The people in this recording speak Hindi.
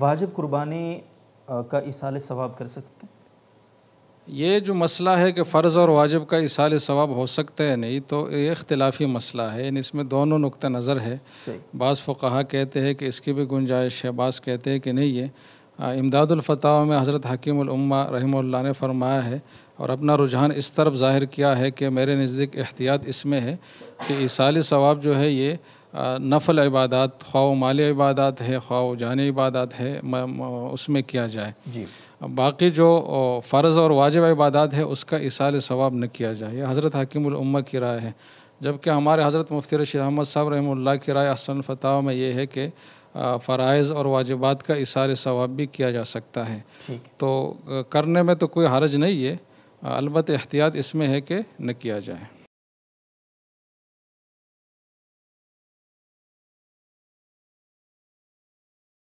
واجب قربانی کا اصال ثواب کر سکتے ہیں یہ جو مسئلہ ہے کہ فرض اور واجب کا اصال ثواب ہو سکتا ہے نہیں تو یہ اختلافی مسئلہ ہے یعنی اس میں دونوں نقطہ نظر ہے بعض فقہ کہتے ہیں کہ اس کی بھی گنجائش ہے بعض کہتے ہیں کہ نہیں یہ امداد الفتح میں حضرت حکیم الامہ رحمہ اللہ نے فرمایا ہے اور اپنا رجحان اس طرف ظاہر کیا ہے کہ میرے نزدیک احتیاط اس میں ہے کہ اصال ثواب جو ہے یہ नफल इबादत ख्वा माली इबादत है ख्वा जान इबादत है उसमें किया जाए बाकी जो फ़र्ज़ और वाजिब इबादत है उसका इसाल सवाब न किया जाए यह हज़रत हकीम्मा की राय है जबकि हमारे हज़रत मुफ्ती रशीद अहमद साहब रही की राय असन फ़तह में ये है कि फ़रज़ और वाजिबात का इसार सवाब भी किया जा सकता है तो करने में तो कोई हरज नहीं है अलबत् एहतियात इसमें है कि न किया जाए